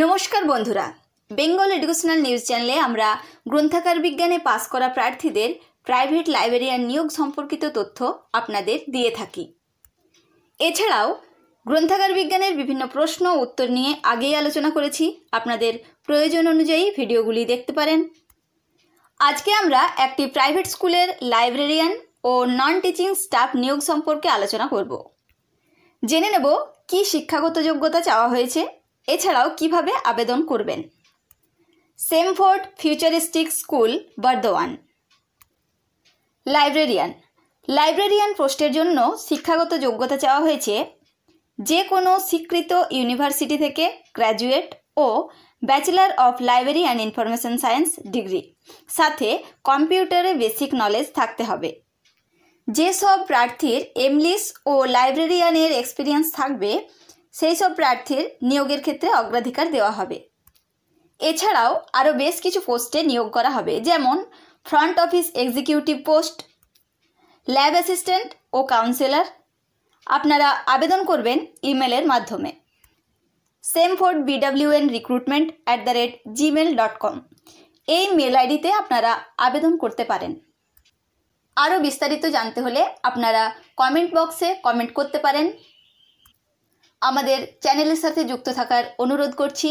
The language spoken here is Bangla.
নমস্কার বন্ধুরা বেঙ্গল এডুকেশনাল নিউজ চ্যানেলে আমরা গ্রন্থাকার বিজ্ঞানে পাস করা প্রার্থীদের প্রাইভেট লাইব্রেরিয়ান নিয়োগ সম্পর্কিত তথ্য আপনাদের দিয়ে থাকি এছাড়াও গ্রন্থাগার বিজ্ঞানের বিভিন্ন প্রশ্ন উত্তর নিয়ে আগেই আলোচনা করেছি আপনাদের প্রয়োজন অনুযায়ী ভিডিওগুলি দেখতে পারেন আজকে আমরা একটি প্রাইভেট স্কুলের লাইব্রেরিয়ান ও নন টিচিং স্টাফ নিয়োগ সম্পর্কে আলোচনা করব জেনে নেব কি শিক্ষাগত যোগ্যতা চাওয়া হয়েছে এছাড়াও কিভাবে আবেদন করবেন Samford futuristic school Bardhaman librarian librarian পোস্টের জন্য শিক্ষাগত যোগ্যতা চাওয়া হয়েছে যে কোনো স্বীকৃত ইউনিভার্সিটি থেকে গ্র্যাজুয়েট ও bachelor of library and information science degree সাথে কম্পিউটারে বেসিক নলেজ থাকতে হবে যেসব প্রার্থীর এমলিস ও লাইব্রেরিয়ানের এক্সপিরিয়েন্স থাকবে সেই সব প্রার্থীর নিয়োগের ক্ষেত্রে অগ্রাধিকার দেওয়া হবে এছাড়াও আরও বেশ কিছু পোস্টে নিয়োগ করা হবে যেমন front office executive post lab assistant ও কাউন্সেলর আপনারা আবেদন করবেন ইমেলের মাধ্যমে sam for BWN recruitment at the rate Gmail dot com এই মেল আইডিতে আপনারা আবেদন করতে পারেন আরও বিস্তারিত জানতে হলে আপনারা কমেন্ট বক্সে কমেন্ট করতে পারেন আমাদের চ্যানেলের সাথে যুক্ত থাকার অনুরোধ করছি